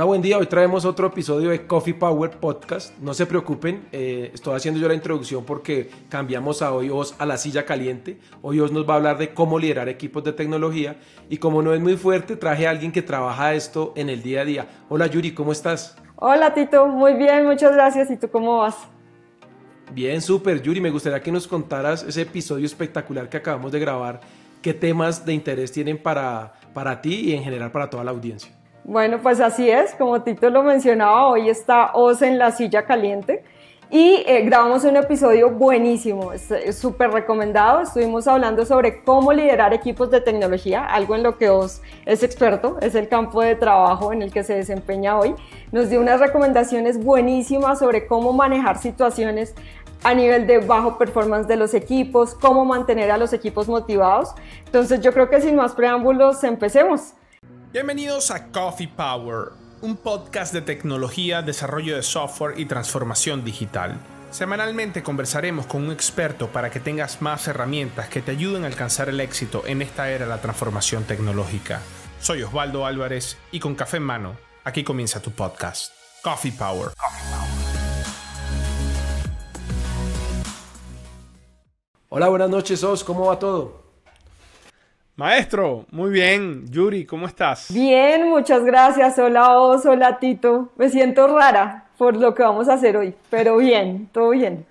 Hola, buen día. Hoy traemos otro episodio de Coffee Power Podcast. No se preocupen, eh, estoy haciendo yo la introducción porque cambiamos a hoy a la silla caliente. Hoy nos va a hablar de cómo liderar equipos de tecnología. Y como no es muy fuerte, traje a alguien que trabaja esto en el día a día. Hola, Yuri, ¿cómo estás? Hola, Tito. Muy bien, muchas gracias. ¿Y tú cómo vas? Bien, súper, Yuri. Me gustaría que nos contaras ese episodio espectacular que acabamos de grabar. ¿Qué temas de interés tienen para, para ti y en general para toda la audiencia? Bueno, pues así es, como Tito lo mencionaba, hoy está Oz en la silla caliente y eh, grabamos un episodio buenísimo, es súper recomendado, estuvimos hablando sobre cómo liderar equipos de tecnología, algo en lo que Oz es experto, es el campo de trabajo en el que se desempeña hoy, nos dio unas recomendaciones buenísimas sobre cómo manejar situaciones a nivel de bajo performance de los equipos, cómo mantener a los equipos motivados. Entonces yo creo que sin más preámbulos empecemos. Bienvenidos a Coffee Power, un podcast de tecnología, desarrollo de software y transformación digital. Semanalmente conversaremos con un experto para que tengas más herramientas que te ayuden a alcanzar el éxito en esta era de la transformación tecnológica. Soy Osvaldo Álvarez y con café en mano, aquí comienza tu podcast, Coffee Power. Hola, buenas noches, Os, ¿cómo va todo? Maestro, muy bien. Yuri, ¿cómo estás? Bien, muchas gracias. Hola vos, hola Tito. Me siento rara por lo que vamos a hacer hoy, pero bien, todo bien.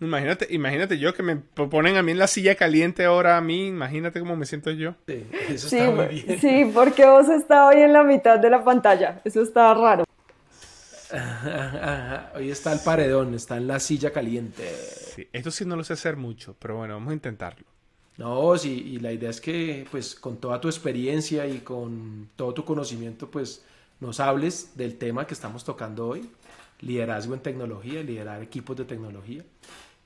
Imagínate, imagínate yo que me ponen a mí en la silla caliente ahora a mí, imagínate cómo me siento yo. Sí, eso está muy pues, bien. Sí, porque vos está hoy en la mitad de la pantalla, eso está raro. hoy está el paredón, está en la silla caliente. esto sí no lo sé hacer mucho, pero bueno, vamos a intentarlo. No, sí, y la idea es que pues con toda tu experiencia y con todo tu conocimiento pues nos hables del tema que estamos tocando hoy, liderazgo en tecnología, liderar equipos de tecnología.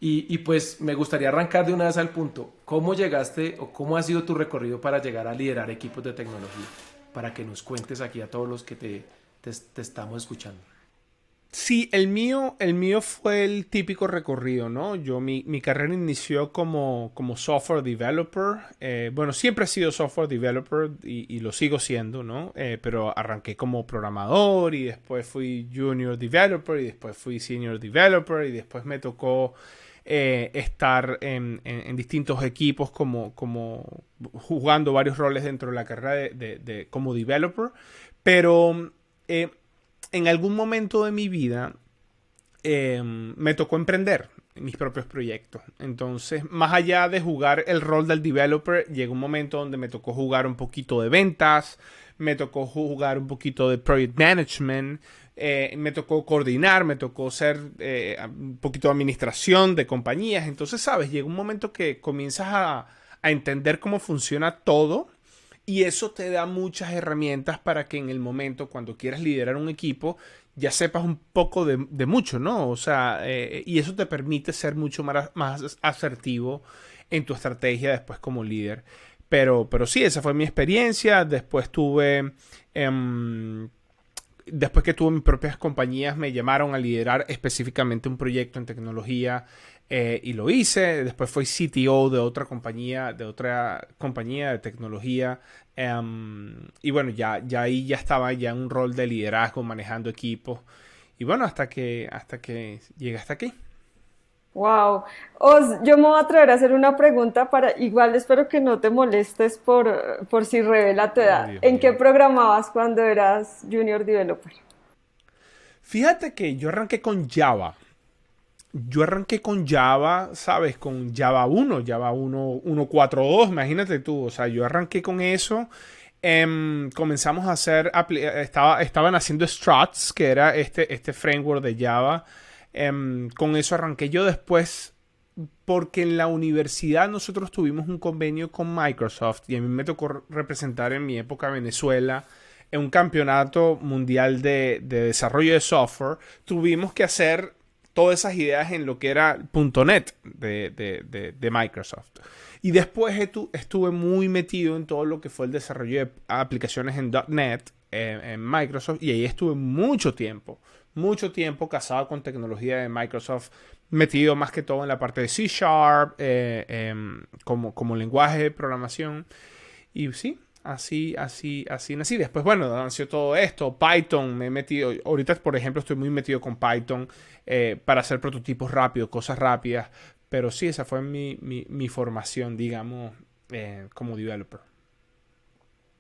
Y, pues me gustaría arrancar de una vez al punto, ¿cómo llegaste o cómo ha sido tu recorrido para llegar a liderar equipos de tecnología? Para que nos cuentes aquí a todos los que te estamos escuchando. Sí, el mío, el mío fue el típico recorrido, ¿no? Yo, mi, mi carrera inició como, como software developer. Eh, bueno, siempre he sido software developer y, lo sigo siendo, ¿no? Eh, pero arranqué como programador y después fui junior developer y después fui senior developer y después me tocó eh, estar en, distintos equipos como, como jugando varios roles dentro de la carrera de, como developer. Pero en algún momento de mi vida em, me tocó emprender mis propios proyectos. Entonces, más allá de jugar el rol del developer, llegó un momento donde me tocó jugar un poquito de ventas, me tocó jugar un poquito de project management, eh, me tocó coordinar, me tocó ser eh, un poquito de administración de compañías. Entonces, sabes, llega un momento que comienzas a entender cómo funciona todo y eso te da muchas herramientas para que en el momento, cuando quieras liderar un equipo, ya sepas un poco de, mucho, ¿no? O sea, eh, y eso te permite ser mucho más, asertivo en tu estrategia después como líder. Pero, pero sí, esa fue mi experiencia. Después tuve... Em, después que tuve mis propias compañías, me llamaron a liderar específicamente un proyecto en tecnología eh, y lo hice. Después fui CTO de otra compañía, de otra compañía de tecnología. Em, y bueno, ya, ya ahí ya estaba ya en un rol de liderazgo, manejando equipos. Y bueno, hasta que, hasta que llegué hasta aquí. Wow. yo me voy a atrever a hacer una pregunta para, igual espero que no te molestes por, si revela tu edad. ¿En qué programabas cuando eras junior developer? Fíjate que yo arranqué con Java yo arranqué con Java, ¿sabes? Con Java 1, Java 1, 1.4.2, imagínate tú, o sea, yo arranqué con eso. Em, comenzamos a hacer, estaba, estaban haciendo struts, que era este, este framework de Java. Em, con eso arranqué yo después porque en la universidad nosotros tuvimos un convenio con Microsoft y a mí me tocó representar en mi época Venezuela en un campeonato mundial de, de desarrollo de software. Tuvimos que hacer todas esas ideas en lo que era .NET de, de, de, Microsoft. Y después estuve muy metido en todo lo que fue el desarrollo de aplicaciones en .NET en, Microsoft y ahí estuve mucho tiempo, mucho tiempo casado con tecnología de Microsoft, metido más que todo en la parte de C Sharp eh, em, como, como lenguaje de programación. Y sí, así, así, así así. Después, bueno, nació todo esto. Python, me he metido. Ahorita, por ejemplo, estoy muy metido con Python eh, para hacer prototipos rápidos, cosas rápidas. Pero sí, esa fue mi, formación, digamos, eh, como developer.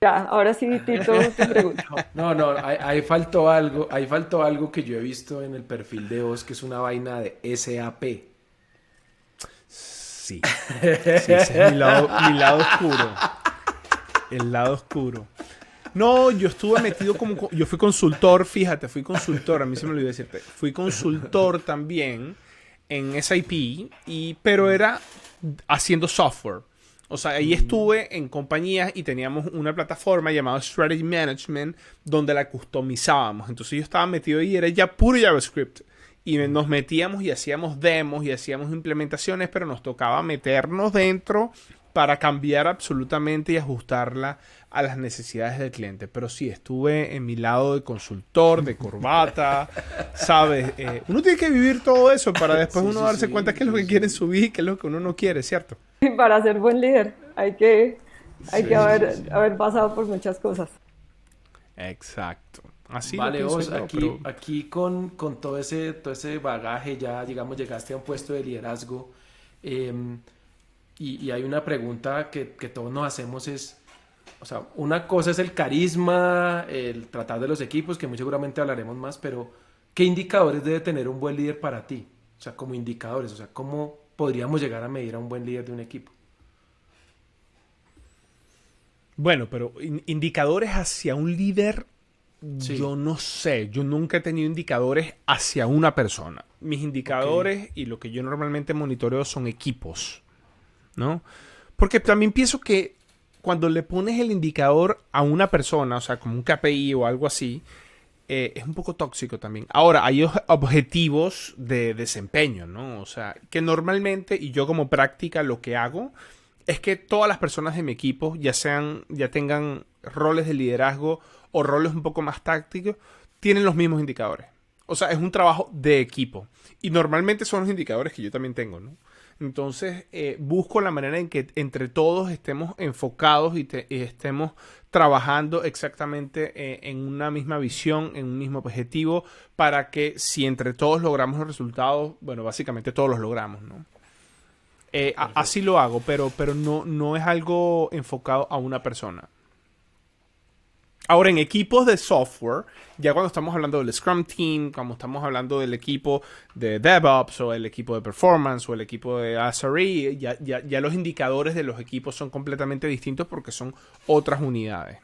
Ya, ahora sí, Tito, te No, no, ahí, faltó algo, ahí faltó algo que yo he visto en el perfil de vos, que es una vaina de SAP. Sí. sí ese es mi lado oscuro el lado oscuro. No, yo estuve metido como. Yo fui consultor, fíjate, fui consultor, a mí se me olvidó decirte. Fui consultor también en SIP, y, pero era haciendo software. O sea, ahí estuve en compañías y teníamos una plataforma llamada Strategy Management donde la customizábamos. Entonces yo estaba metido y era ya puro JavaScript. Y mm. nos metíamos y hacíamos demos y hacíamos implementaciones, pero nos tocaba meternos dentro para cambiar absolutamente y ajustarla a las necesidades del cliente. Pero sí, estuve en mi lado de consultor, de corbata, ¿sabes? Eh, uno tiene que vivir todo eso para después uno darse cuenta qué es lo que quieren subir y qué es lo que uno no quiere, ¿cierto? para ser buen líder hay que, hay que haber, pasado por muchas cosas. Exacto. Así vale, vos aquí, aquí con, todo, ese, todo ese bagaje ya, digamos, llegaste a un puesto de liderazgo. Em, y, hay una pregunta que, todos nos hacemos es, o sea, una cosa es el carisma, el tratar de los equipos, que muy seguramente hablaremos más, pero ¿qué indicadores debe tener un buen líder para ti? O sea, como indicadores, o sea, ¿cómo podríamos llegar a medir a un buen líder de un equipo? Bueno, pero indicadores hacia un líder, yo no sé, yo nunca he tenido indicadores hacia una persona. Mis indicadores y lo que yo normalmente monitoreo son equipos. ¿no? Porque también pienso que cuando le pones el indicador a una persona, o sea, como un KPI o algo así, eh, es un poco tóxico también. Ahora, hay objetivos de desempeño, ¿no? O sea, que normalmente, y yo como práctica lo que hago, es que todas las personas de mi equipo, ya sean, ya tengan roles de liderazgo o roles un poco más tácticos, tienen los mismos indicadores. O sea, es un trabajo de equipo. Y normalmente son los indicadores que yo también tengo, ¿no? Entonces, eh, busco la manera en que entre todos estemos enfocados y, estemos trabajando exactamente eh, en una misma visión, en un mismo objetivo, para que si entre todos logramos los resultados, bueno, básicamente todos los logramos, ¿no? Eh, así lo hago, pero, pero no, no es algo enfocado a una persona. Ahora, en equipos de software, ya cuando estamos hablando del Scrum Team, como estamos hablando del equipo de DevOps o el equipo de Performance o el equipo de SRE, ya, ya los indicadores de los equipos son completamente distintos porque son otras unidades,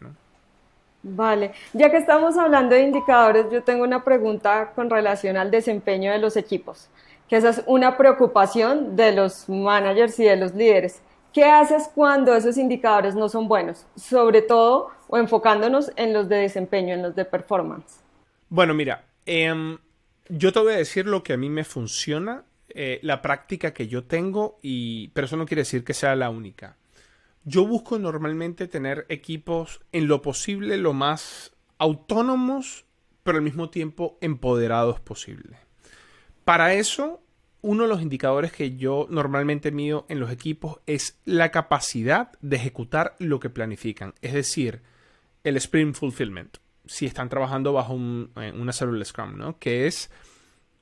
Vale, ya que estamos hablando de indicadores, yo tengo una pregunta con relación al desempeño de los equipos, que esa es una preocupación de los managers y de los líderes. ¿Qué haces cuando esos indicadores no son buenos? Sobre todo o enfocándonos en los de desempeño, en los de performance. Bueno, mira, em, yo te voy a decir lo que a mí me funciona, eh, la práctica que yo tengo, y, pero eso no quiere decir que sea la única. Yo busco normalmente tener equipos en lo posible lo más autónomos, pero al mismo tiempo empoderados posible. Para eso uno de los indicadores que yo normalmente mido en los equipos es la capacidad de ejecutar lo que planifican, es decir, el sprint fulfillment, si están trabajando bajo eh, una célula Scrum, ¿no? Que es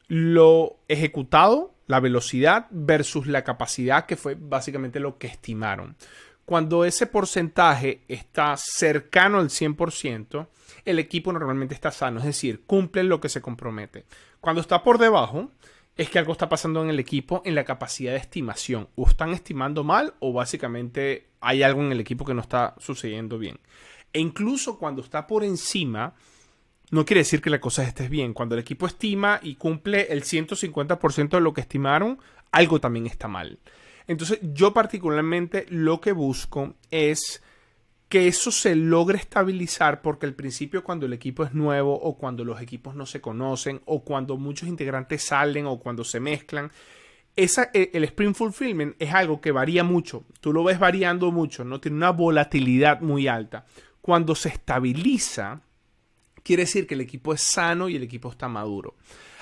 lo ejecutado, la velocidad versus la capacidad, que fue básicamente lo que estimaron. Cuando ese porcentaje está cercano al 100%, el equipo normalmente está sano, es decir, cumple lo que se compromete. Cuando está por debajo, es que algo está pasando en el equipo en la capacidad de estimación. O están estimando mal o básicamente hay algo en el equipo que no está sucediendo bien. E incluso cuando está por encima, no quiere decir que la cosa esté bien. Cuando el equipo estima y cumple el 150% de lo que estimaron, algo también está mal. Entonces yo particularmente lo que busco es que eso se logre estabilizar porque al principio cuando el equipo es nuevo o cuando los equipos no se conocen o cuando muchos integrantes salen o cuando se mezclan, esa, e, el sprint fulfillment es algo que varía mucho, tú lo ves variando mucho, no tiene una volatilidad muy alta. Cuando se estabiliza, quiere decir que el equipo es sano y el equipo está maduro.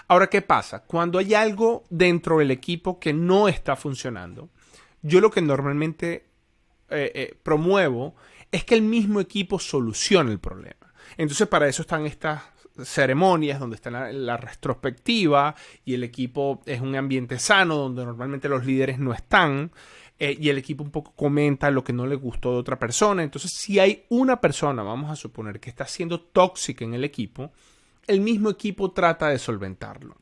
Ahora, ¿qué pasa? Cuando hay algo dentro del equipo que no está funcionando, yo lo que normalmente eh, eh, promuevo es que el mismo equipo soluciona el problema. Entonces para eso están estas ceremonias donde está la, retrospectiva y el equipo es un ambiente sano donde normalmente los líderes no están eh, y el equipo un poco comenta lo que no le gustó de otra persona. Entonces si hay una persona, vamos a suponer, que está siendo tóxica en el equipo, el mismo equipo trata de solventarlo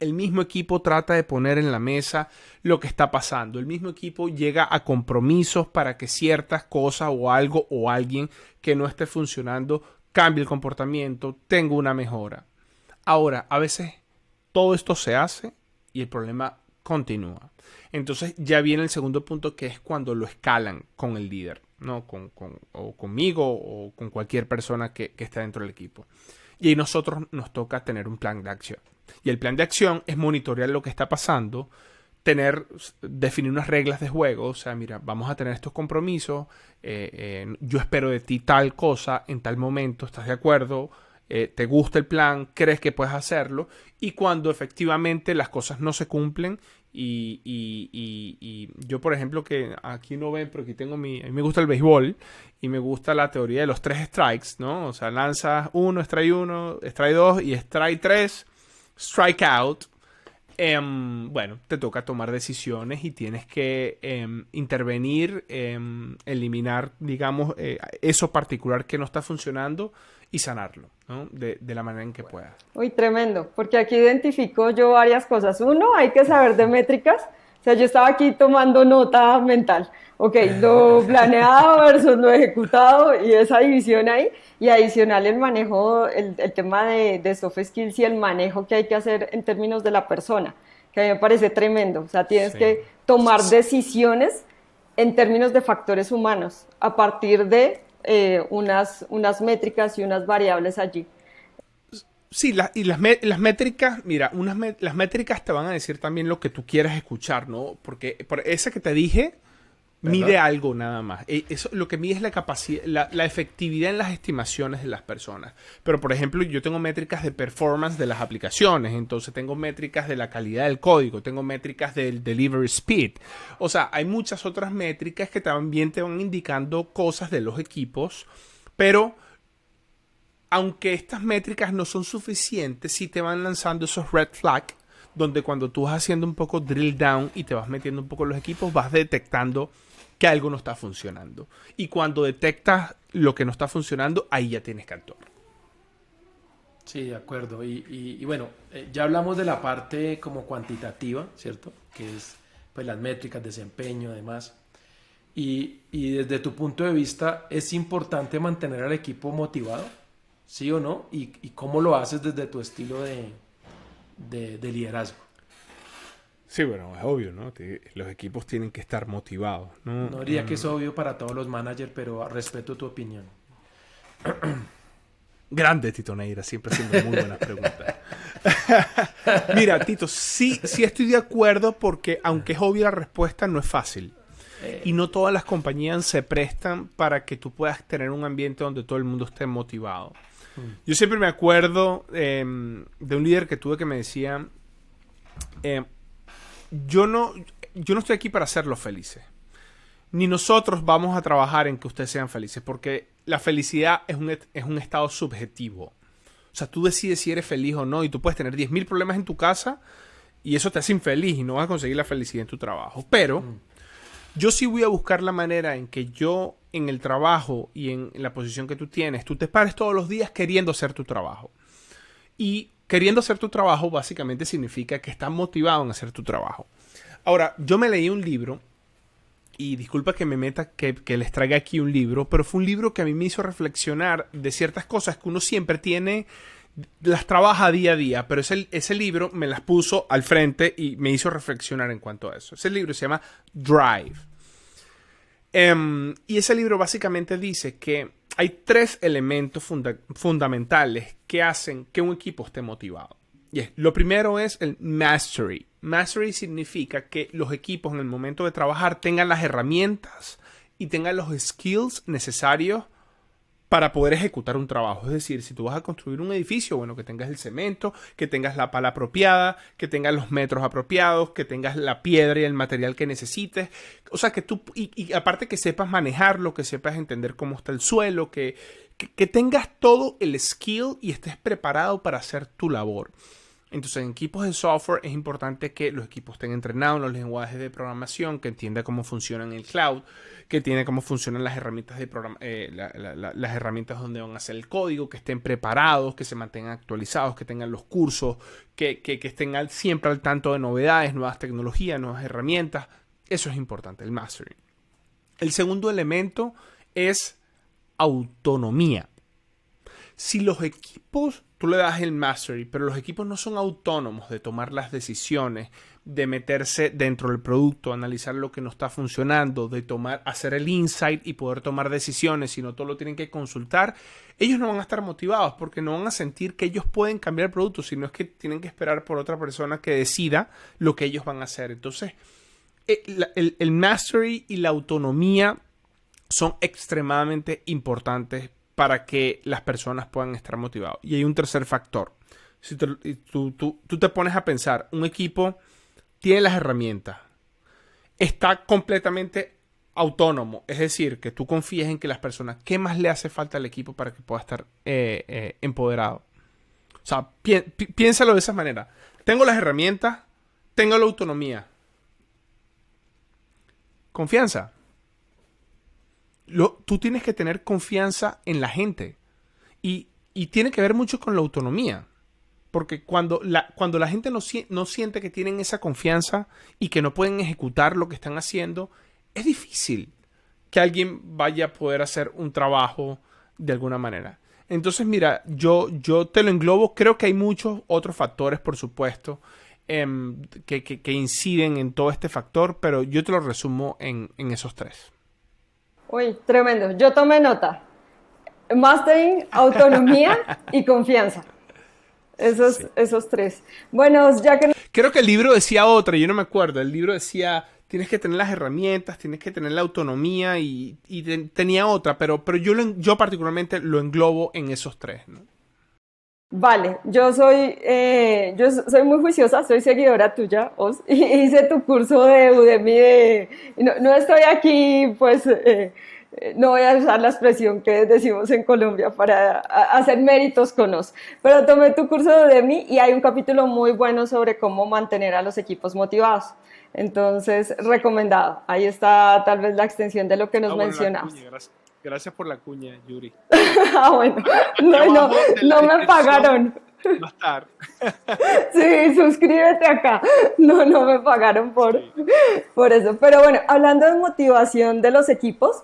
el mismo equipo trata de poner en la mesa lo que está pasando. El mismo equipo llega a compromisos para que ciertas cosas o algo o alguien que no esté funcionando cambie el comportamiento, tenga una mejora. Ahora, a veces todo esto se hace y el problema continúa. Entonces ya viene el segundo punto que es cuando lo escalan con el líder, ¿no? o conmigo o con cualquier persona que, esté dentro del equipo. Y ahí nosotros nos toca tener un plan de acción. Y el plan de acción es monitorear lo que está pasando, tener, definir unas reglas de juego, o sea, mira, vamos a tener estos compromisos, eh, eh, yo espero de ti tal cosa en tal momento, ¿estás de acuerdo? Eh, ¿Te gusta el plan? ¿Crees que puedes hacerlo? Y cuando efectivamente las cosas no se cumplen y, y, y, yo, por ejemplo, que aquí no ven, pero aquí tengo mi... A mí me gusta el béisbol y me gusta la teoría de los tres strikes, ¿no? O sea, lanzas uno, strike uno, strike dos y strike tres Strike out. Em, bueno, te toca tomar decisiones y tienes que em, intervenir, em, eliminar, digamos, eh, eso particular que no está funcionando y sanarlo, ¿no? De, la manera en que puedas. Uy, tremendo, porque aquí identifico yo varias cosas. Uno, hay que saber de métricas. O sea, yo estaba aquí tomando nota mental. Ok, eh, lo planeado versus lo ejecutado y esa división ahí. Y adicional el manejo, el, tema de, soft skills y el manejo que hay que hacer en términos de la persona, que a mí me parece tremendo. O sea, tienes que tomar decisiones en términos de factores humanos, a partir de eh, unas, unas métricas y unas variables allí. Sí, la, y las, las, métricas, mira, unas las métricas te van a decir también lo que tú quieras escuchar, ¿no? Porque por esa que te dije, Mide algo nada más. E, eso, lo que mide es la capacidad, la, efectividad en las estimaciones de las personas. Pero, por ejemplo, yo tengo métricas de performance de las aplicaciones, entonces tengo métricas de la calidad del código, tengo métricas del delivery speed. O sea, hay muchas otras métricas que también te van indicando cosas de los equipos, pero aunque estas métricas no son suficientes, sí te van lanzando esos red flags donde cuando tú vas haciendo un poco drill down y te vas metiendo un poco los equipos, vas detectando que algo no está funcionando. Y cuando detectas lo que no está funcionando, ahí ya tienes que actuar. Sí, de acuerdo. Y, bueno, eh, ya hablamos de la parte como cuantitativa, ¿cierto? Que es pues las métricas, desempeño, además. Y, y, desde tu punto de vista, ¿es importante mantener al equipo motivado? ¿Sí o no? ¿Y, cómo lo haces desde tu estilo de liderazgo? Sí, bueno, es obvio, ¿no? los equipos tienen que estar motivados, ¿no? No diría que es mm. obvio para todos los managers, pero respeto tu opinión. Grande Tito Neira, siempre haciendo muy buenas preguntas. Mira, Tito, sí, sí estoy de acuerdo porque aunque es obvia la respuesta, no es fácil. Eh. y no todas las compañías se prestan para que tú puedas tener un ambiente donde todo el mundo esté motivado. Mm. Yo siempre me acuerdo em, de un líder que tuve que me decía, em, yo no, yo no estoy aquí para hacerlos felices. Ni nosotros vamos a trabajar en que ustedes sean felices, porque la felicidad es un, es un estado subjetivo. O sea, tú decides si eres feliz o no, y tú puedes tener 10.000 problemas en tu casa y eso te hace infeliz y no vas a conseguir la felicidad en tu trabajo. Pero mm. yo sí voy a buscar la manera en que yo, en el trabajo y en la posición que tú tienes, tú te pares todos los días queriendo hacer tu trabajo. Y queriendo hacer tu trabajo básicamente significa que estás motivado en hacer tu trabajo. Ahora, yo me leí un libro y disculpa que me meta que, les traiga aquí un libro, pero fue un libro que a mí me hizo reflexionar de ciertas cosas que uno siempre tiene, las trabaja día a día, pero ese, ese libro me las puso al frente y me hizo reflexionar en cuanto a eso. Ese libro se llama Drive. Em, y ese libro básicamente dice que hay tres elementos fundamentales que hacen que un equipo esté motivado. lo primero es el mastery. Mastery significa que los equipos en el momento de trabajar tengan las herramientas y tengan los skills necesarios para poder ejecutar un trabajo. Es decir, si tú vas a construir un edificio, bueno, que tengas el cemento, que tengas la pala apropiada, que tengas los metros apropiados, que tengas la piedra y el material que necesites. O sea, que tú, y, aparte que sepas manejarlo, que sepas entender cómo está el suelo, que, que, que tengas todo el skill y estés preparado para hacer tu labor. Entonces, en equipos de software es importante que los equipos estén entrenados en los lenguajes de programación, que entienda cómo funcionan el cloud, que entienda cómo funcionan las herramientas de eh, las herramientas donde van a hacer el código, que estén preparados, que se mantengan actualizados, que tengan los cursos, que, estén siempre al tanto de novedades, nuevas tecnologías, nuevas herramientas. Eso es importante, el mastering. El segundo elemento es autonomía. Si los equipos tú le das el mastery, pero los equipos no son autónomos de tomar las decisiones, de meterse dentro del producto, analizar lo que no está funcionando, de tomar, hacer el insight y poder tomar decisiones, sino todo lo tienen que consultar, ellos no van a estar motivados porque no van a sentir que ellos pueden cambiar el producto, sino es que tienen que esperar por otra persona que decida lo que ellos van a hacer. Entonces, eh, el, el mastery y la autonomía son extremadamente importantes para que las personas puedan estar motivados. Y hay un tercer factor. Si tú, te pones a pensar, un equipo tiene las herramientas, está completamente autónomo, es decir, que tú confíes en que las personas, ¿qué más le hace falta al equipo para que pueda estar eh, eh, empoderado? O sea, piénsalo de esa manera. Tengo las herramientas, tengo la autonomía. Confianza tú tienes que tener confianza en la gente. Y, tiene que ver mucho con la autonomía. Porque cuando la, cuando la gente no, siente que tienen esa confianza y que no pueden ejecutar lo que están haciendo, es difícil que alguien vaya a poder hacer un trabajo de alguna manera. Entonces, mira, yo, yo te lo englobo. Creo que hay muchos otros factores, por supuesto, em, que, inciden en todo este factor, pero yo te lo resumo en esos tres. Uy, tremendo. Yo tomé nota. Mastering, autonomía y confianza. Esos, esos tres. Bueno, ya que... Creo que el libro decía otra, yo no me acuerdo. El libro decía, tienes que tener las herramientas, tienes que tener la autonomía y, tenía otra, pero, pero yo, yo particularmente lo englobo en esos tres. ¿no? Vale, yo soy, eh, yo soy muy juiciosa, soy seguidora tuya, y hice tu curso de Udemy de, no, estoy aquí, pues, eh, eh, no voy a usar la expresión que decimos en Colombia para hacer méritos con Os, pero tomé tu curso de Udemy y hay un capítulo muy bueno sobre cómo mantener a los equipos motivados. Entonces, recomendado. Ahí está tal vez la extensión de lo que nos ah, mencionamos. Gracias por la cuña, Yuri. ah, bueno. No, no, no me pagaron. Más sí, suscríbete acá. No, no me pagaron por, por eso. Pero bueno, hablando de motivación de los equipos,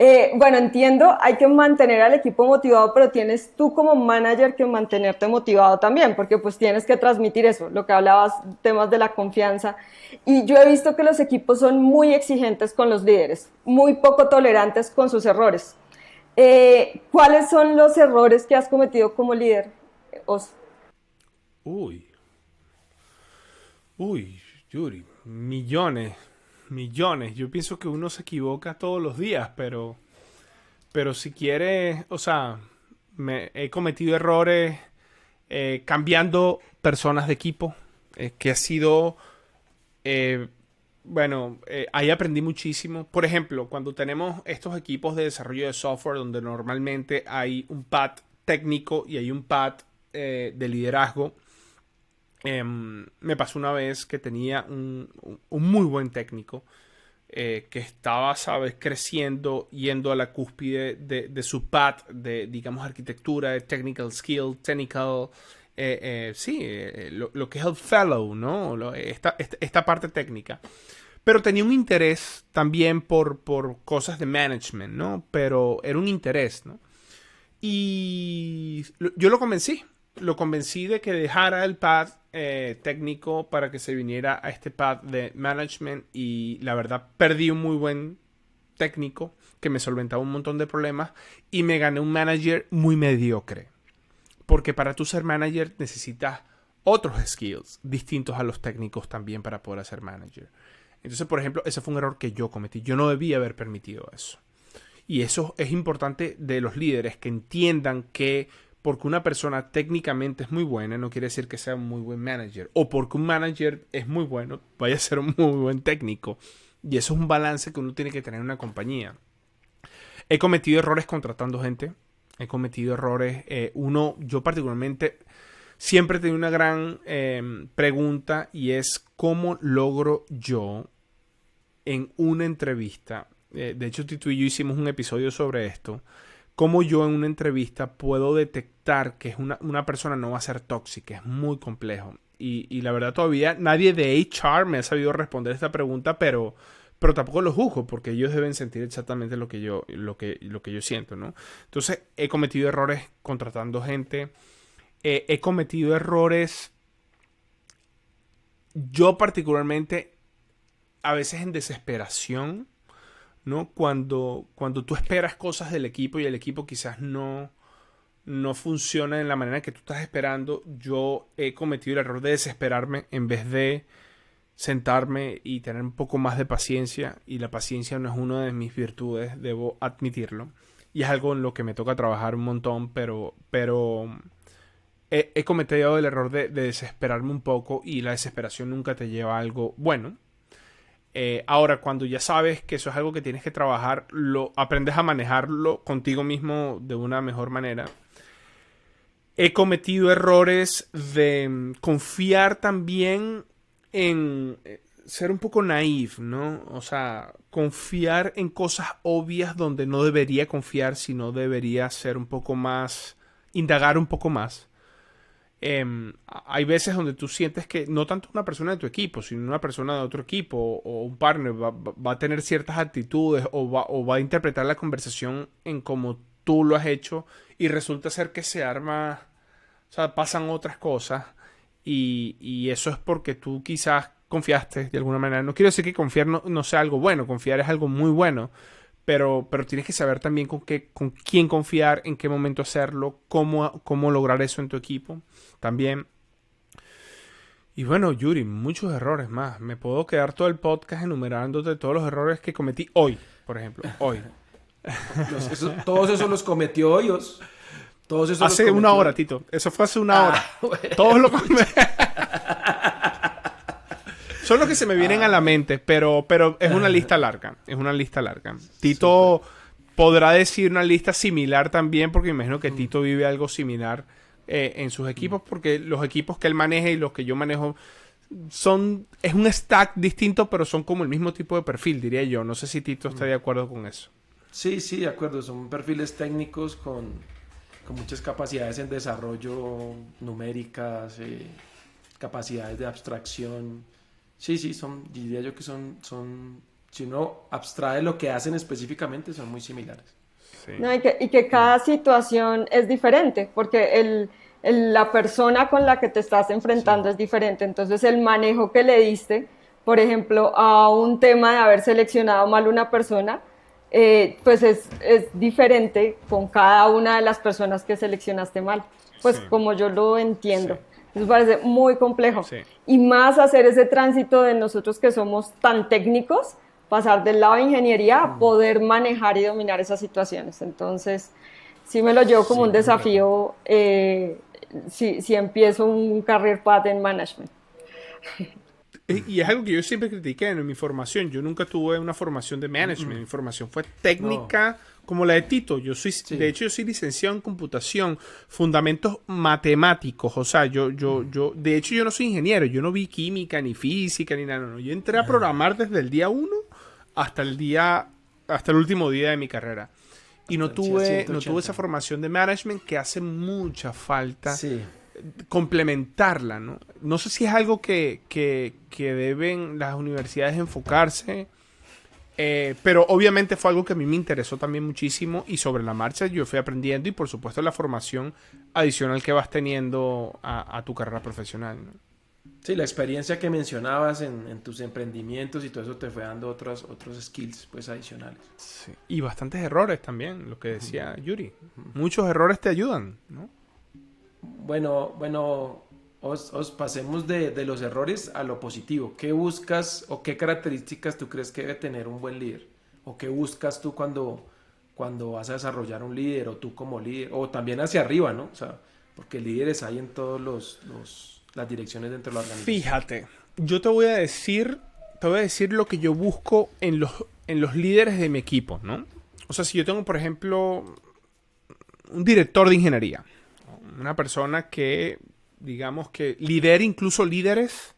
eh, bueno, entiendo, hay que mantener al equipo motivado, pero tienes tú como manager que mantenerte motivado también, porque pues tienes que transmitir eso, lo que hablabas, temas de la confianza. Y yo he visto que los equipos son muy exigentes con los líderes, muy poco tolerantes con sus errores. Eh, ¿Cuáles son los errores que has cometido como líder, Os? Uy, uy, Yuri, millones millones. Yo pienso que uno se equivoca todos los días, pero, pero si quiere, o sea, me, he cometido errores eh, cambiando personas de equipo, eh, que ha sido, eh, bueno, ahí aprendí muchísimo. Por ejemplo, cuando tenemos estos equipos de desarrollo de software donde normalmente hay un pad técnico y hay un pad de liderazgo, Em, me pasó una vez que tenía un, muy buen técnico eh, que estaba, sabes, creciendo, yendo a la cúspide de, su pad de, digamos, arquitectura, de technical skill, technical, eh, eh, sí, lo, que es el fellow, ¿no? esta, parte técnica. Pero tenía un interés también por, por cosas de management, ¿no? Pero era un interés, ¿no? Y yo lo convencí, lo convencí de que dejara el pad eh, técnico para que se viniera a este pad de management y la verdad perdí un muy buen técnico que me solventaba un montón de problemas y me gané un manager muy mediocre. Porque para tú ser manager necesitas otros skills distintos a los técnicos también para poder ser manager. Entonces, por ejemplo, ese fue un error que yo cometí. Yo no debía haber permitido eso. Y eso es importante de los líderes que entiendan que porque una persona técnicamente es muy buena, no quiere decir que sea un muy buen manager. O porque un manager es muy bueno, vaya a ser un muy buen técnico. Y eso es un balance que uno tiene que tener en una compañía. He cometido errores contratando gente. He cometido errores. Eh, uno, yo particularmente, siempre tengo una gran em, pregunta y es cómo logro yo en una entrevista. Eh, de hecho, tú y yo hicimos un episodio sobre esto cómo yo en una entrevista puedo detectar que es una, persona no va a ser tóxica. Es muy complejo. Y, la verdad todavía nadie de HR me ha sabido responder esta pregunta, pero, pero tampoco los juzgo porque ellos deben sentir exactamente lo que yo, lo que, lo que yo siento, ¿no? Entonces he cometido errores contratando gente, eh, he cometido errores yo particularmente a veces en desesperación ¿no? Cuando, cuando tú esperas cosas del equipo y el equipo quizás no, no funciona en la manera que tú estás esperando, yo he cometido el error de desesperarme en vez de sentarme y tener un poco más de paciencia y la paciencia no es una de mis virtudes, debo admitirlo. Y es algo en lo que me toca trabajar un montón, pero, pero he, cometido el error de, de desesperarme un poco y la desesperación nunca te lleva a algo bueno. Eh, ahora, cuando ya sabes que eso es algo que tienes que trabajar, lo, aprendes a manejarlo contigo mismo de una mejor manera. He cometido errores de mm, confiar también en eh, ser un poco naif, ¿no? O sea, confiar en cosas obvias donde no debería confiar, sino debería ser un poco más, indagar un poco más. Em, hay veces donde tú sientes que no tanto una persona de tu equipo, sino una persona de otro equipo o, un partner va, a tener ciertas actitudes o va, o va, a interpretar la conversación en como tú lo has hecho y resulta ser que se arma, o sea, pasan otras cosas y, y eso es porque tú quizás confiaste de alguna manera. No quiero decir que confiar no sea algo bueno, confiar es algo muy bueno, pero, pero tienes que saber también con, qué, con quién confiar, en qué momento hacerlo, cómo, cómo lograr eso en tu equipo también. Y bueno, Yuri, muchos errores más. Me puedo quedar todo el podcast enumerándote todos los errores que cometí hoy, por ejemplo, hoy. eso, todos esos los cometió hoy. Todos hace una hora, Tito. Eso fue hace una ah, hora. Todos los Son los que se me vienen a la ah. mente, pero, pero es una ah. lista larga. Es una lista larga. Tito podrá decir una lista similar también, porque imagino que mm. Tito vive algo similar eh, en sus mm. equipos, porque los equipos que él maneja y los que yo manejo son. Es un stack distinto, pero son como el mismo tipo de perfil, diría yo. No sé si Tito está mm. de acuerdo con eso. Sí, sí, de acuerdo. Son perfiles técnicos con, muchas capacidades en desarrollo numéricas, eh, capacidades de abstracción Sí, sí, son, diría yo que son, si uno abstrae lo que hacen específicamente, son muy similares. y, que, cada mm. situación es diferente, porque el, la persona con la que te estás enfrentando es diferente. Entonces, el manejo que le diste, por ejemplo, a un tema de haber seleccionado mal una persona, eh, pues es, es, diferente con cada una de las personas que seleccionaste mal. Pues como yo lo entiendo. Eso parece muy complejo. Y más hacer ese tránsito de nosotros que somos tan técnicos, pasar del lado de ingeniería a mm. poder manejar y dominar esas situaciones. Entonces, sí me lo llevo como un desafío eh, si, si, empiezo un career path en management. Y es algo que yo siempre critiqué en mi formación. Yo nunca tuve una formación de management. Mi formación fue técnica como la de Tito. Yo soy, de hecho, yo soy licenciado en computación, fundamentos matemáticos. O sea, yo, yo, mm. yo, de hecho, yo no soy ingeniero, yo no vi química, ni física, ni nada. No. Yo entré a ah. programar desde el día 1 hasta el día, hasta el último día de mi carrera. Y no tuve, no tuve esa formación de management que hace mucha falta complementarla, ¿no? No sé si es algo que, que, que deben las universidades enfocarse eh, pero obviamente fue algo que a mí me interesó también muchísimo y sobre la marcha yo fui aprendiendo y por supuesto la formación adicional que vas teniendo a, tu carrera profesional. Sí, la experiencia que mencionabas en, tus emprendimientos y todo eso te fue dando otros, otros skills pues adicionales. Y bastantes errores también, lo que decía Yuri. Muchos errores te ayudan, ¿no? Bueno, bueno, os, pasemos de, los errores a lo positivo. ¿Qué buscas o qué características tú crees que debe tener un buen líder? ¿O qué buscas tú cuando, cuando vas a desarrollar un líder o tú como líder? O también hacia arriba, ¿no? O sea, porque líderes hay en todas los, las direcciones dentro de la organización. Fíjate, yo te voy a decir, te voy a decir lo que yo busco en los, en los líderes de mi equipo, ¿no? O sea, si yo tengo, por ejemplo, un director de ingeniería, una persona que digamos que lidera incluso líderes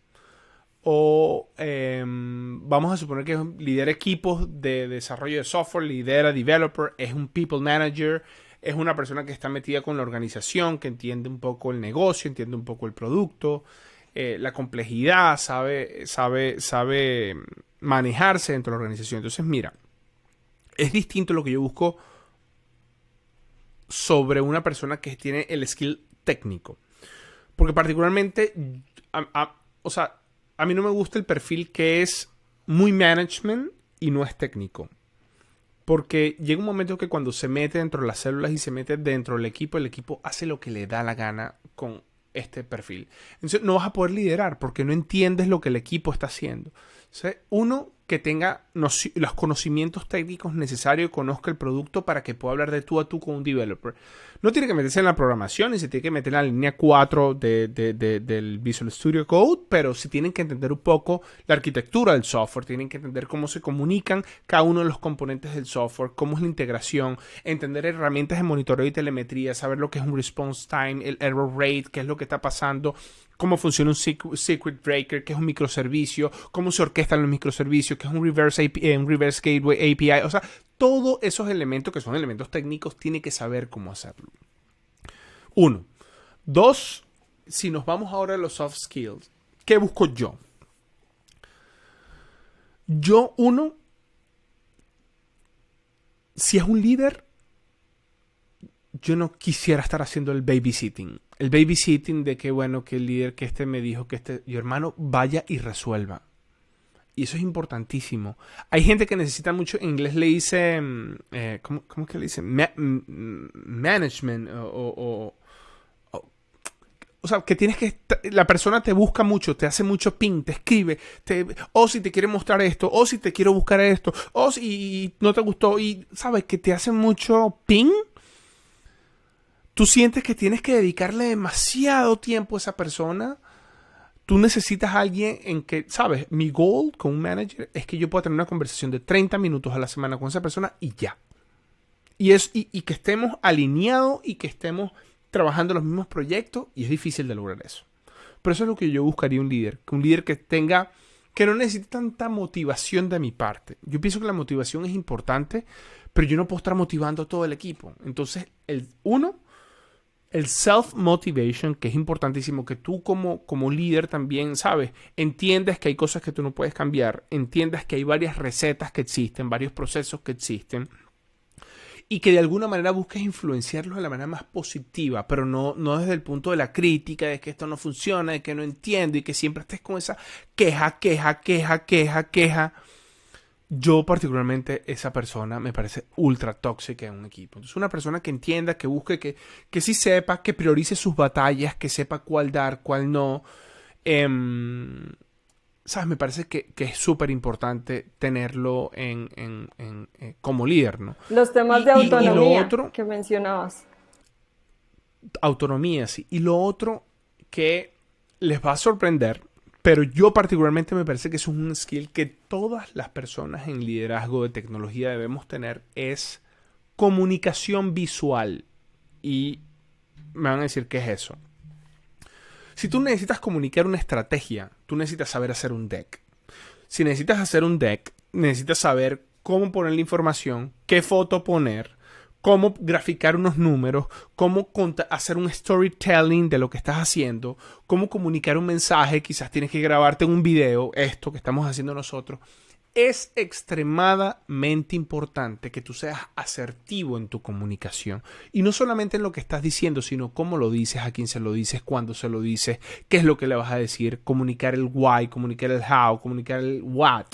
o em, vamos a suponer que lidera equipos de desarrollo de software, lidera developer, es un people manager, es una persona que está metida con la organización, que entiende un poco el negocio, entiende un poco el producto, eh, la complejidad, sabe, sabe, sabe manejarse dentro de la organización. Entonces, mira, es distinto lo que yo busco sobre una persona que tiene el skill técnico. Porque particularmente, o sea, a mí no me gusta el perfil que es muy management y no es técnico. Porque llega un momento que cuando se mete dentro de las células y se mete dentro del equipo, el equipo hace lo que le da la gana con este perfil. Entonces no vas a poder liderar porque no entiendes lo que el equipo está haciendo. uno, que tenga los conocimientos técnicos necesarios y conozca el producto para que pueda hablar de tú a tú con un developer. No tiene que meterse en la programación y se tiene que meter en la línea 4 del Visual Studio Code, pero sí tienen que entender un poco la arquitectura del software, tienen que entender cómo se comunican cada uno de los componentes del software, cómo es la integración, entender herramientas de monitoreo y telemetría, saber lo que es un response time, el error rate, qué es lo que está pasando cómo funciona un Secret Breaker, que es un microservicio, cómo se orquestan los microservicios, que es un Reverse, eh, un reverse Gateway API. O sea, todos esos elementos que son elementos técnicos, tiene que saber cómo hacerlo. Uno. Dos, si nos vamos ahora a los soft skills, ¿qué busco yo? Yo, uno, si es un líder, yo no quisiera estar haciendo el babysitting el babysitting de que bueno, que el líder que este me dijo que este, yo hermano, vaya y resuelva. Y eso es importantísimo. Hay gente que necesita mucho, en inglés le dice, mm, eh, ¿cómo, que le dice? Mm, management o, sea, que tienes que, la persona te busca mucho, te hace mucho ping, te escribe, te, o si te quiere mostrar esto, o si te quiero buscar esto, o si no te gustó, y sabes que te hace mucho ping tú sientes que tienes que dedicarle demasiado tiempo a esa persona, tú necesitas a alguien en que, sabes, mi goal con un manager es que yo pueda tener una conversación de 30 minutos a la semana con esa persona y ya. Y, es, y, que estemos alineados y que estemos trabajando los mismos proyectos y es difícil de lograr eso. Pero eso es lo que yo buscaría un líder, que un líder que tenga, que no necesite tanta motivación de mi parte. Yo pienso que la motivación es importante, pero yo no puedo estar motivando a todo el equipo. Entonces, el uno, el self-motivation, que es importantísimo, que tú como, como líder también, sabes, entiendes que hay cosas que tú no puedes cambiar, entiendes que hay varias recetas que existen, varios procesos que existen, y que de alguna manera busques influenciarlos de la manera más positiva, pero no, no desde el punto de la crítica, de que esto no funciona, de que no entiendo, y que siempre estés con esa queja, queja, queja, queja, queja yo particularmente, esa persona me parece ultra tóxica en un equipo. Es una persona que entienda, que busque, que, que sí sepa, que priorice sus batallas, que sepa cuál dar, cuál no. Em, ¿Sabes? Me parece que, es súper importante tenerlo en, en, eh, como líder, ¿no? Los temas de autonomía que mencionabas. Autonomía, sí. Y lo otro que les va a sorprender pero yo particularmente me parece que es un skill que todas las personas en liderazgo de tecnología debemos tener, es comunicación visual. Y me van a decir qué es eso. Si tú necesitas comunicar una estrategia, tú necesitas saber hacer un deck. Si necesitas hacer un deck, necesitas saber cómo poner la información, qué foto poner, cómo graficar unos números, cómo hacer un storytelling de lo que estás haciendo, cómo comunicar un mensaje, quizás tienes que grabarte un video, esto que estamos haciendo nosotros. Es extremadamente importante que tú seas asertivo en tu comunicación. Y no solamente en lo que estás diciendo, sino cómo lo dices, a quién se lo dices, cuándo se lo dices, qué es lo que le vas a decir, comunicar el why, comunicar el how, comunicar el what.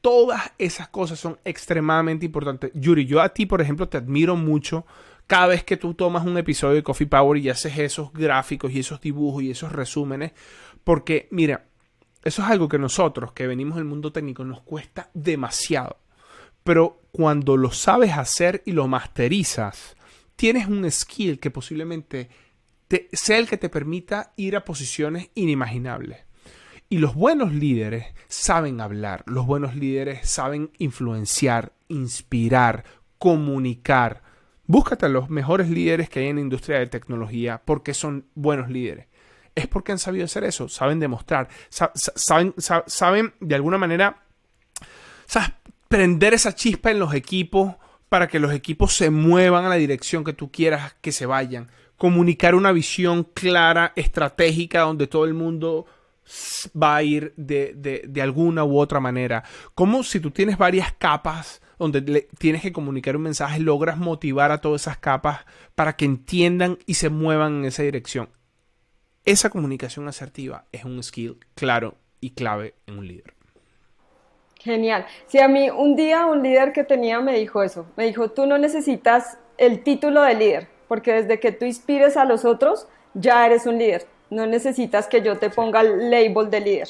Todas esas cosas son extremadamente importantes. Yuri, yo a ti, por ejemplo, te admiro mucho cada vez que tú tomas un episodio de Coffee Power y haces esos gráficos y esos dibujos y esos resúmenes, porque mira, eso es algo que nosotros que venimos del mundo técnico nos cuesta demasiado. Pero cuando lo sabes hacer y lo masterizas, tienes un skill que posiblemente sea el que te permita ir a posiciones inimaginables. Y los buenos líderes saben hablar, los buenos líderes saben influenciar, inspirar, comunicar. Búscate a los mejores líderes que hay en la industria de tecnología porque son buenos líderes. Es porque han sabido hacer eso, saben demostrar, saben, saben de alguna manera prender esa chispa en los equipos para que los equipos se muevan a la dirección que tú quieras que se vayan. Comunicar una visión clara, estratégica, donde todo el mundo va a ir de, alguna u otra manera. Como si tú tienes varias capas donde tienes que comunicar un mensaje, logras motivar a todas esas capas para que entiendan y se muevan en esa dirección. Esa comunicación asertiva es un skill claro y clave en un líder. Genial. Sí, a mí un día un líder que tenía me dijo eso. Me dijo, tú no necesitas el título de líder, porque desde que tú inspires a los otros, ya eres un líder no necesitas que yo te ponga el label de líder.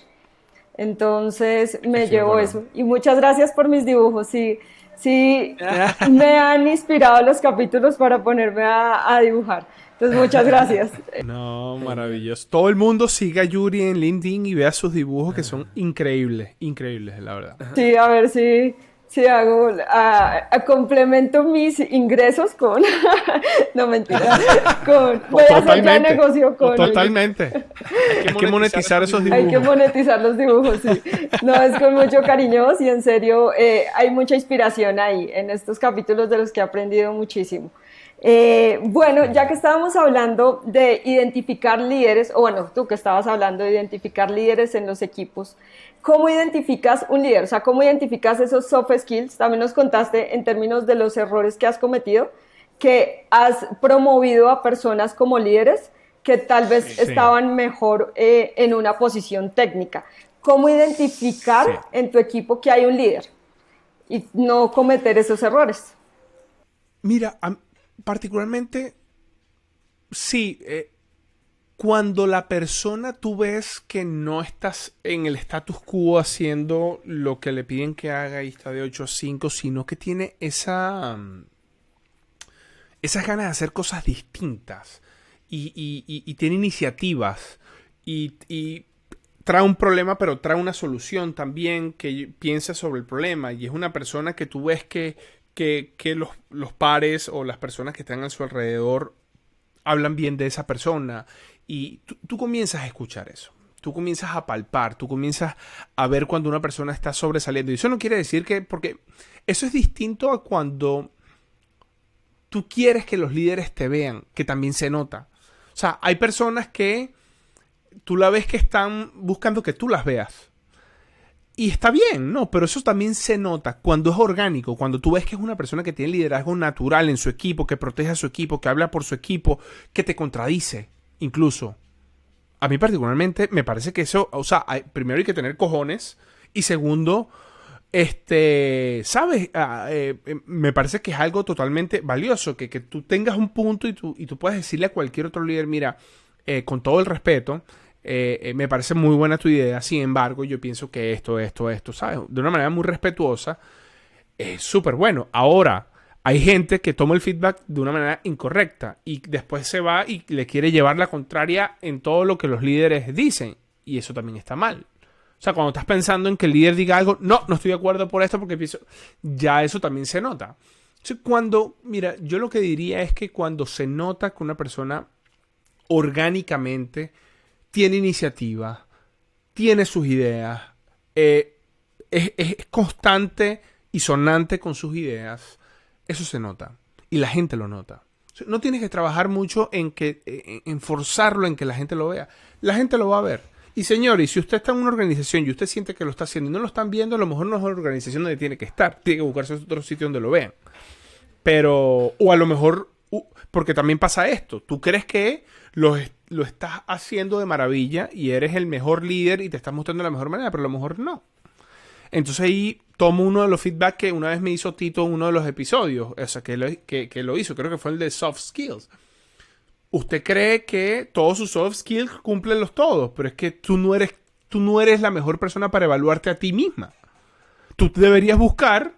Entonces me llevo eso. Y muchas gracias por mis dibujos. Sí, sí me han inspirado los capítulos para ponerme a, dibujar. Entonces muchas gracias. No, maravilloso. Todo el mundo siga a Yuri en LinkedIn y vea sus dibujos que son increíbles, increíbles, la verdad. Sí, a ver si... Sí, hago, complemento mis ingresos con, no mentira, con, voy a hacer ya negocio con. Totalmente. Hay que, monetizar esos dibujos. Hay que monetizar los dibujos, sí. No, es con mucho cariño, y en serio, eh, hay mucha inspiración ahí, en estos capítulos de los que he aprendido muchísimo. Eh, bueno, ya que estábamos hablando de identificar líderes, o bueno, tú que estabas hablando de identificar líderes en los equipos, ¿Cómo identificas un líder? O sea, ¿cómo identificas esos soft skills? También nos contaste en términos de los errores que has cometido, que has promovido a personas como líderes que tal vez estaban mejor eh, en una posición técnica. ¿Cómo identificar en tu equipo que hay un líder y no cometer esos errores? Mira, particularmente, sí, eh, cuando la persona tú ves que no estás en el status quo haciendo lo que le piden que haga y está de 8 a 5, sino que tiene esa, mm, esas ganas de hacer cosas distintas y, tiene iniciativas y, trae un problema pero trae una solución también que piensa sobre el problema y es una persona que tú ves que, que, que los, los pares o las personas que están a su alrededor hablan bien de esa persona y tú, comienzas a escuchar eso tú comienzas a palpar, tú comienzas a ver cuando una persona está sobresaliendo. Y eso no quiere decir que, porque eso es distinto a cuando tú quieres que los líderes te vean, que también se nota. O sea, hay personas que tú la ves que están buscando que tú las veas. Y está bien, ¿no? Pero eso también se nota cuando es orgánico, cuando tú ves que es una persona que tiene liderazgo natural en su equipo, que protege a su equipo, que habla por su equipo, que te contradice Incluso, a mí particularmente, me parece que eso, o sea, primero hay que tener cojones y segundo, este, sabes, ah, eh, eh, me parece que es algo totalmente valioso, que, que tú tengas un punto y tú, y tú puedes decirle a cualquier otro líder, mira, eh, con todo el respeto, me parece muy buena tu idea, sin embargo, yo pienso que esto, esto, esto, sabes, de una manera muy respetuosa, es súper bueno. Ahora, hay gente que toma el feedback de una manera incorrecta y después se va y le quiere llevar la contraria en todo lo que los líderes dicen. Y eso también está mal. O sea, cuando estás pensando en que el líder diga algo, no, no estoy de acuerdo por esto porque pienso, ya eso también se nota. Entonces, cuando, mira, yo lo que diría es que cuando se nota que una persona orgánicamente tiene iniciativa, tiene sus ideas, eh, es, es constante y sonante con sus ideas, eso se nota. Y la gente lo nota. No tienes que trabajar mucho en, que, en forzarlo, en que la gente lo vea. La gente lo va a ver. Y señores, si usted está en una organización y usted siente que lo está haciendo y no lo están viendo, a lo mejor no es la organización donde tiene que estar. Tiene que buscarse otro sitio donde lo vean. Pero, o a lo mejor, porque también pasa esto. Tú crees que lo, lo estás haciendo de maravilla y eres el mejor líder y te estás mostrando de la mejor manera, pero a lo mejor no. Entonces ahí tomo uno de los feedback que una vez me hizo Tito en uno de los episodios, o sea, que lo, que, que lo hizo, creo que fue el de soft skills. Usted cree que todos sus soft skills cumplen los todos, pero es que tú no eres, tú no eres la mejor persona para evaluarte a ti misma. Tú deberías buscar,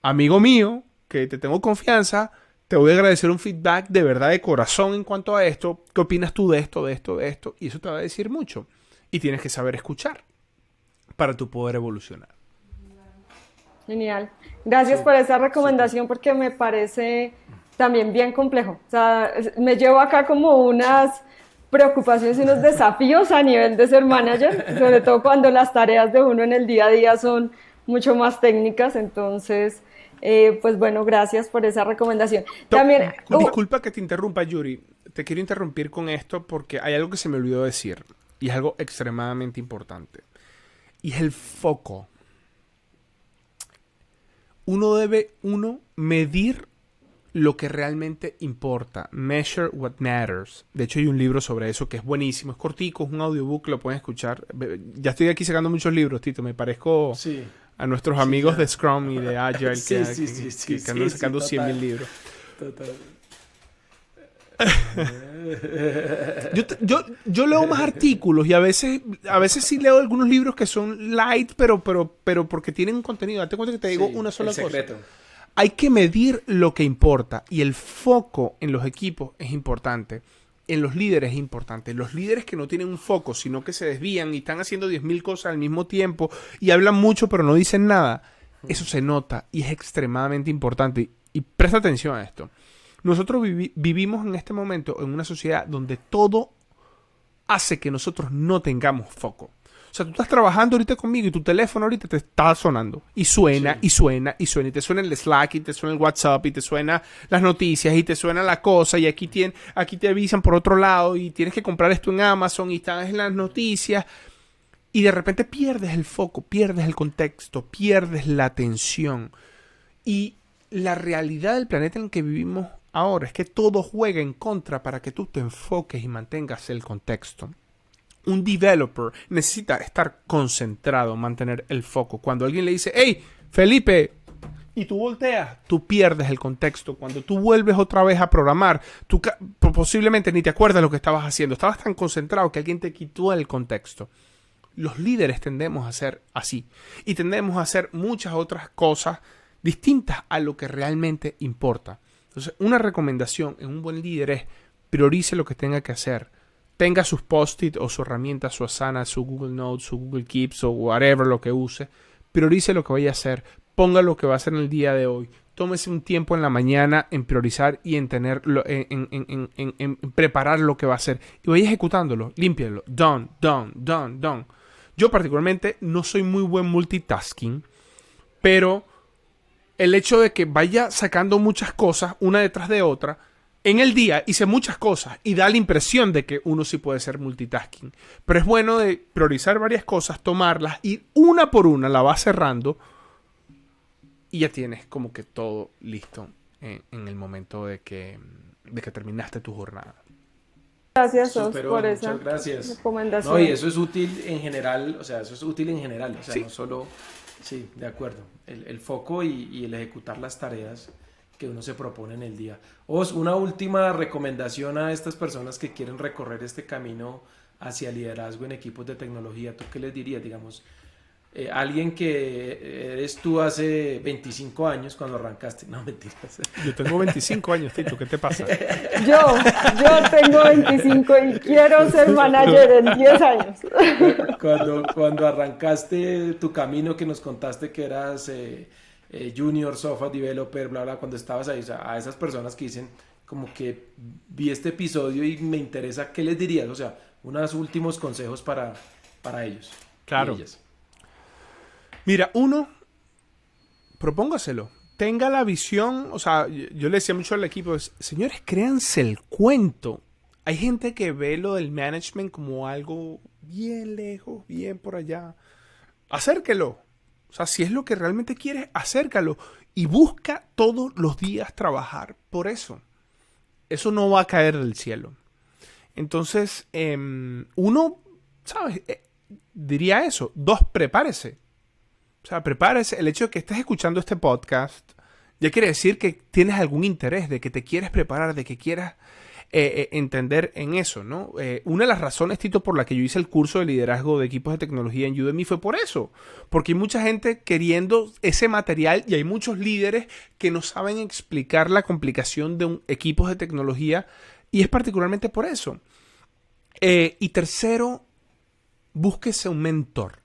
amigo mío, que te tengo confianza, te voy a agradecer un feedback de verdad de corazón en cuanto a esto. ¿Qué opinas tú de esto, de esto, de esto? Y eso te va a decir mucho. Y tienes que saber escuchar para tu poder evolucionar. Genial. Gracias por esa recomendación porque me parece también bien complejo. O sea, me llevo acá como unas preocupaciones y unos desafíos a nivel de ser manager, sobre todo cuando las tareas de uno en el día a día son mucho más técnicas, entonces, eh, pues bueno, gracias por esa recomendación. También... Uh, disculpa que te interrumpa, Yuri, te quiero interrumpir con esto porque hay algo que se me olvidó decir y es algo extremadamente importante y es el foco. Uno debe, uno, medir lo que realmente importa. Measure what matters. De hecho, hay un libro sobre eso que es buenísimo. Es cortico, es un audiobook, lo pueden escuchar. Ya estoy aquí sacando muchos libros, Tito. Me parezco a nuestros amigos de Scrum y de Agile que, sí, que, que, sacando libros. Total. yo, yo, leo más artículos y a veces, a veces sí leo algunos libros que son light, pero, pero, pero porque tienen un contenido. Date cuenta que te digo una sola cosa. Hay que medir lo que importa y el foco en los equipos es importante. En los líderes es importante. Los líderes que no tienen un foco, sino que se desvían y están haciendo 10.000 cosas al mismo tiempo y hablan mucho pero no dicen nada. Eso se nota y es extremadamente importante. y presta atención a esto. Nosotros vivimos en este momento en una sociedad donde todo hace que nosotros no tengamos foco. O sea, tú estás trabajando ahorita conmigo y tu teléfono ahorita te está sonando. Y suena, y suena, y suena. Y te suena el Slack, y te suena el WhatsApp, y te suena las noticias, y te suena la cosa, y aquí, aquí te avisan por otro lado, y tienes que comprar esto en Amazon, y estás en las noticias. Y de repente pierdes el foco, pierdes el contexto, pierdes la atención. Y la realidad del planeta en el que vivimos Ahora, es que todo juega en contra para que tú te enfoques y mantengas el contexto. Un developer necesita estar concentrado, mantener el foco. Cuando alguien le dice, hey, Felipe, y tú volteas, tú pierdes el contexto. Cuando tú vuelves otra vez a programar, tú posiblemente ni te acuerdas lo que estabas haciendo. Estabas tan concentrado que alguien te quitó el contexto. Los líderes tendemos a ser así y tendemos a hacer muchas otras cosas distintas a lo que realmente importa. Entonces, una recomendación en un buen líder es priorice lo que tenga que hacer. Tenga sus post-it o su herramienta, su Asana, su Google Notes, su Google Keeps o whatever lo que use. Priorice lo que vaya a hacer. Ponga lo que va a hacer en el día de hoy. Tómese un tiempo en la mañana en priorizar y en tener en, preparar lo que va a hacer. Y vaya ejecutándolo, límpialo. Done, done, done, done. Yo particularmente no soy muy buen multitasking, pero el hecho de que vaya sacando muchas cosas una detrás de otra, en el día hice muchas cosas y da la impresión de que uno sí puede ser multitasking. Pero es bueno de priorizar varias cosas, tomarlas y una por una la vas cerrando y ya tienes como que todo listo en, el momento de que, de que terminaste tu jornada. Gracias, por esa recomendación. No, y eso es útil en general, o sea, eso es útil en general, o sea, no solo Sí, de acuerdo. El, foco y, el ejecutar las tareas que uno se propone en el día. Os, una última recomendación a estas personas que quieren recorrer este camino hacia liderazgo en equipos de tecnología. ¿Tú qué les dirías, digamos? Eh, alguien que eh, eres tú hace 25 años cuando arrancaste. No, mentiras. Yo tengo 25 años, Tito, ¿qué te pasa? Yo, yo tengo 25 y quiero ser manager en 10 años. Cuando, cuando arrancaste tu camino que nos contaste que eras eh, junior software developer, bla, bla, cuando estabas ahí, a esas personas que dicen como que vi este episodio y me interesa, ¿qué les dirías? O sea, unos últimos consejos para, para ellos. Claro. Mira, uno, propóngaselo. Tenga la visión, o sea, yo le decía mucho al equipo, señores, créanse el cuento. Hay gente que ve lo del management como algo bien lejos, bien por allá. Acérquelo. O sea, si es lo que realmente quieres, acércalo y busca todos los días trabajar por eso. Eso no va a caer del cielo. Entonces, em, uno, ¿sabes? Eh, diría eso. Dos, prepárese. O sea, prepárese. El hecho de que estés escuchando este podcast ya quiere decir que tienes algún interés, de que te quieres preparar, de que quieras eh, eh, entender en eso, ¿no? Eh, una de las razones, Tito, por la que yo hice el curso de liderazgo de equipos de tecnología en Udemy fue por eso. Porque hay mucha gente queriendo ese material y hay muchos líderes que no saben explicar la complicación de un, equipos de tecnología y es particularmente por eso. y tercero, búsquese un mentor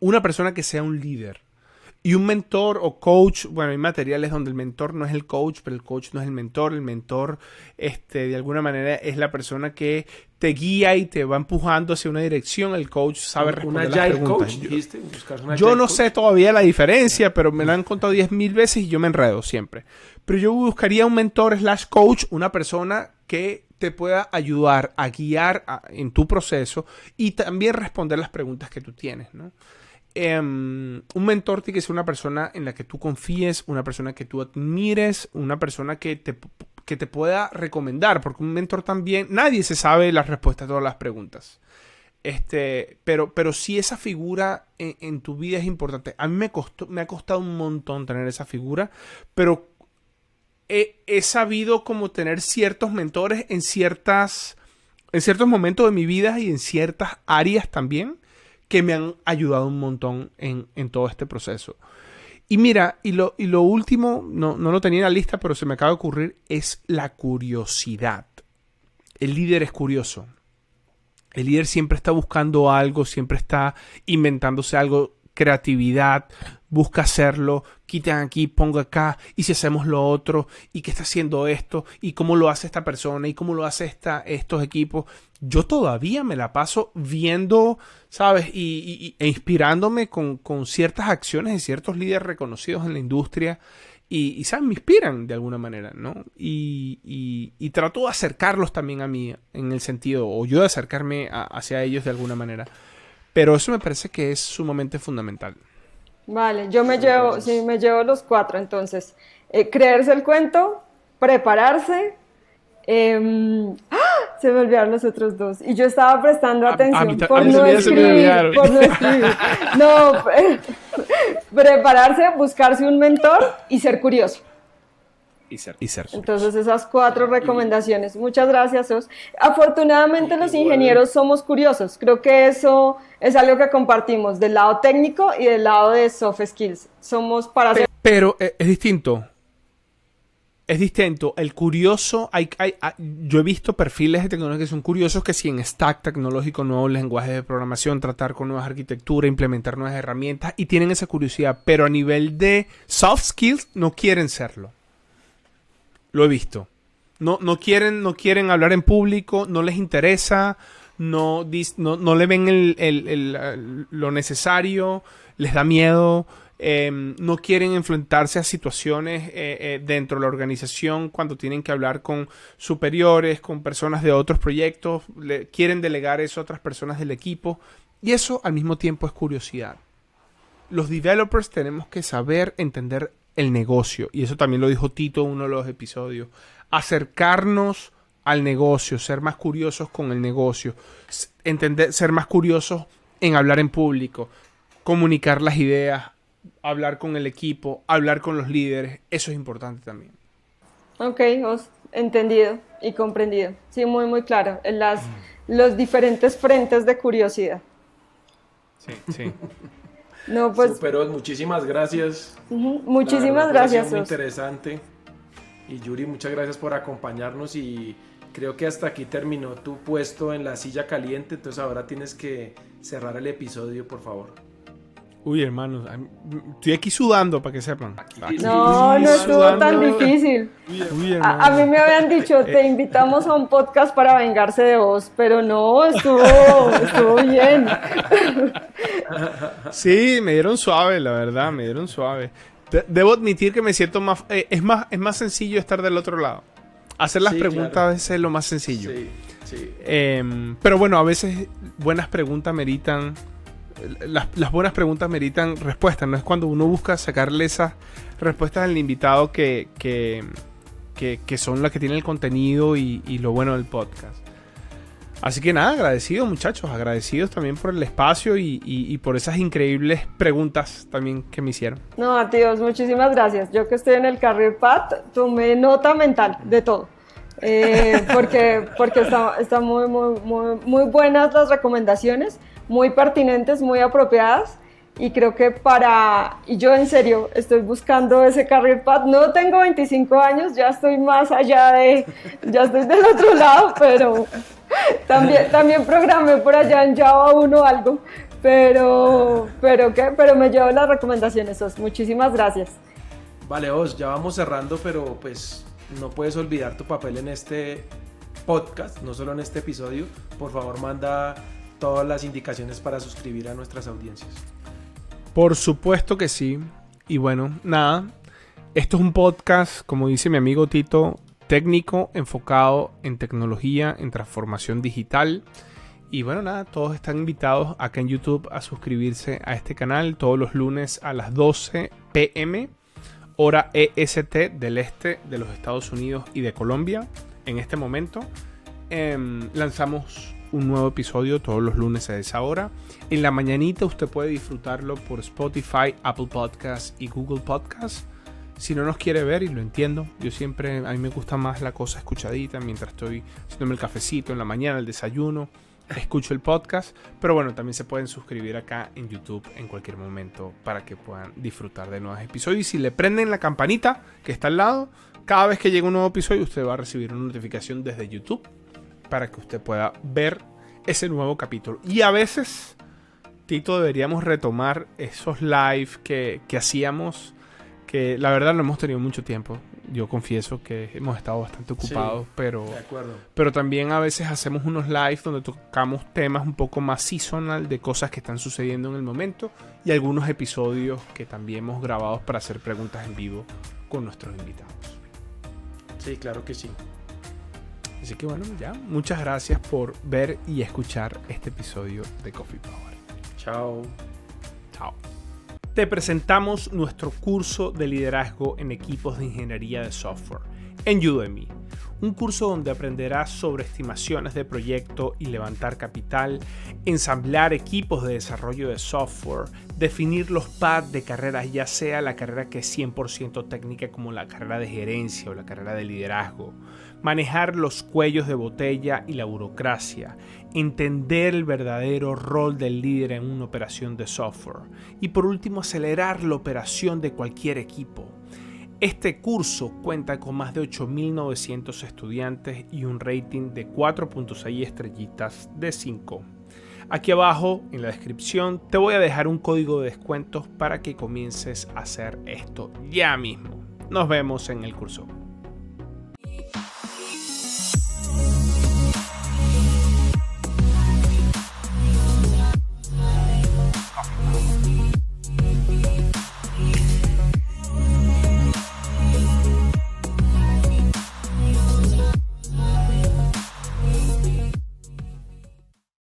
una persona que sea un líder. Y un mentor o coach, bueno, hay materiales donde el mentor no es el coach, pero el coach no es el mentor. El mentor, este, de alguna manera, es la persona que te guía y te va empujando hacia una dirección. El coach sabe responder las preguntas. Coach, yo no sé todavía la diferencia, pero me la han contado diez mil veces y yo me enredo siempre. Pero yo buscaría un mentor slash coach, una persona que te pueda ayudar a guiar en tu proceso y también responder las preguntas que tú tienes, ¿no? Em, un mentor tiene que ser una persona en la que tú confíes, una persona que tú admires, una persona que te, que te pueda recomendar, porque un mentor también, nadie se sabe las respuestas a todas las preguntas. Este, pero, pero esa figura en, tu vida es importante. A mí me, costó, me ha costado un montón tener esa figura, pero he, sabido como tener ciertos mentores en ciertas, en ciertos momentos de mi vida y en ciertas áreas también que me han ayudado un montón en, en todo este proceso. Y mira, y lo, y lo último, no, no, lo tenía en la lista, pero se me acaba de ocurrir, es la curiosidad. El líder es curioso. El líder siempre está buscando algo, siempre está inventándose algo, creatividad, busca hacerlo, quita aquí, pongo acá, y si hacemos lo otro, y qué está haciendo esto, y cómo lo hace esta persona, y cómo lo hace esta, estos equipos. Yo todavía me la paso viendo, ¿sabes? Y, e inspirándome con, con, ciertas acciones de ciertos líderes reconocidos en la industria. Y, ¿sabes? Me inspiran de alguna manera, ¿no? Y, trato de acercarlos también a mí, en el sentido, o yo de acercarme hacia ellos de alguna manera. Pero eso me parece que es sumamente fundamental. Vale, yo me llevo, sí, me llevo los cuatro entonces. Eh, creerse el cuento, prepararse. Em, ¡ah! Se me olvidaron los otros dos. Y yo estaba prestando atención por, no escribir, por no escribir. No, prepararse, buscarse un mentor y ser curioso y Entonces esas cuatro recomendaciones. Muchas gracias, Afortunadamente los ingenieros somos curiosos. Creo que eso es algo que compartimos del lado técnico y del lado de soft skills. Somos para... Pero, eh, es distinto. Es distinto. El curioso, hay, yo he visto perfiles de tecnología que son curiosos que si en stack tecnológico, nuevos lenguajes de programación, tratar con nuevas arquitecturas, implementar nuevas herramientas y tienen esa curiosidad, pero a nivel de soft skills no quieren serlo. Lo he visto. No, no, quieren, no quieren hablar en público, no les interesa, no, no, no le ven ah, lo necesario, les da miedo, em, no quieren enfrentarse a situaciones eh, eh, dentro de la organización cuando tienen que hablar con superiores, con personas de otros proyectos, quieren delegar eso a otras personas del equipo. Y eso al mismo tiempo es curiosidad. Los developers tenemos que saber entender el negocio. Y eso también lo dijo Tito en uno de los episodios. Acercarnos al negocio, ser más curiosos con el negocio, entender, ser más curiosos en hablar en público, comunicar las ideas, hablar con el equipo, hablar con los líderes, eso es importante también. Ok, entendido y comprendido. Sí, muy, muy claro. En las, los diferentes frentes de curiosidad. Sí, sí. No, pues. pero muchísimas gracias. Muchísimas gracias. Muy interesante. Y Yuri, muchas gracias por acompañarnos y creo que hasta aquí terminó tu puesto en la silla caliente, entonces ahora tienes que cerrar el episodio, por favor. Uy, hermanos, estoy aquí sudando para que sepan. no, no estuvo tan difícil. a, mí me habían eh, dicho, te eh, invitamos a un podcast para vengarse de vos, pero no, estuvo, estuvo bien. Sí, me dieron suave, la verdad, me dieron suave. debo admitir que me siento más, eh, es más, es más sencillo estar del otro lado. Hacer las preguntas a veces es lo más sencillo. Sí, sí. Em, pero bueno, a veces buenas preguntas meritan las, buenas preguntas meritan respuestas, no es cuando uno busca sacarle esas respuestas al invitado que, que, que, son las que tienen el contenido y, y lo bueno del podcast. Así que nada, agradecido muchachos, agradecidos también por el espacio y, y, por esas increíbles preguntas también que me hicieron. No, tíos muchísimas gracias. Yo que estoy en el carril PAT, tomé nota mental de todo. Eh, porque porque están está muy, muy, muy, muy buenas las recomendaciones muy pertinentes, muy apropiadas y creo que para, y yo en serio, estoy buscando ese career path, no tengo 25 años, ya estoy más allá de, ya estoy del otro lado, pero también, también programé por allá en Java 1 algo, pero, pero, ¿qué? pero me llevo las recomendaciones, Os, muchísimas gracias. Vale, Os, ya vamos cerrando, pero pues no puedes olvidar tu papel en este podcast, no solo en este episodio, por favor manda todas las indicaciones para suscribir a nuestras audiencias. Por supuesto que sí. Y bueno, nada, esto es un podcast, como dice mi amigo Tito, técnico, enfocado en tecnología, en transformación digital. Y bueno, nada, todos están invitados acá en YouTube a suscribirse a este canal todos los lunes a las 12 pm, hora EST del este de los Estados Unidos y de Colombia. En este momento em, lanzamos un nuevo episodio todos los lunes a esa hora. En la mañanita usted puede disfrutarlo por Spotify, Apple Podcasts y Google Podcasts. Si no nos quiere ver, y lo entiendo, yo siempre, a mí me gusta más la cosa escuchadita mientras estoy haciéndome el cafecito en la mañana, el desayuno, escucho el podcast, pero bueno, también se pueden suscribir acá en YouTube en cualquier momento para que puedan disfrutar de nuevos episodios. Y si le prenden la campanita que está al lado, cada vez que llegue un nuevo episodio usted va a recibir una notificación desde YouTube para que usted pueda ver ese nuevo capítulo. Y a veces, Tito, deberíamos retomar esos live que, hacíamos, que la verdad no hemos tenido mucho tiempo. Yo confieso que hemos estado bastante ocupados, pero, pero también a veces hacemos unos live donde tocamos temas un poco más seasonal de cosas que están sucediendo en el momento y algunos episodios que también hemos grabado para hacer preguntas en vivo con nuestros invitados. Sí, claro que sí. Así que bueno, ya, muchas gracias por ver y escuchar este episodio de Coffee Power. Chao. Chao. Te presentamos nuestro curso de liderazgo en equipos de ingeniería de software en Udemy. Un curso donde aprenderás sobre estimaciones de proyecto y levantar capital, ensamblar equipos de desarrollo de software, definir los pads de carreras, ya sea la carrera que es 100% técnica como la carrera de gerencia o la carrera de liderazgo manejar los cuellos de botella y la burocracia, entender el verdadero rol del líder en una operación de software y por último acelerar la operación de cualquier equipo. Este curso cuenta con más de 8.900 estudiantes y un rating de 4.6 estrellitas de 5. Aquí abajo en la descripción te voy a dejar un código de descuentos para que comiences a hacer esto ya mismo. Nos vemos en el curso.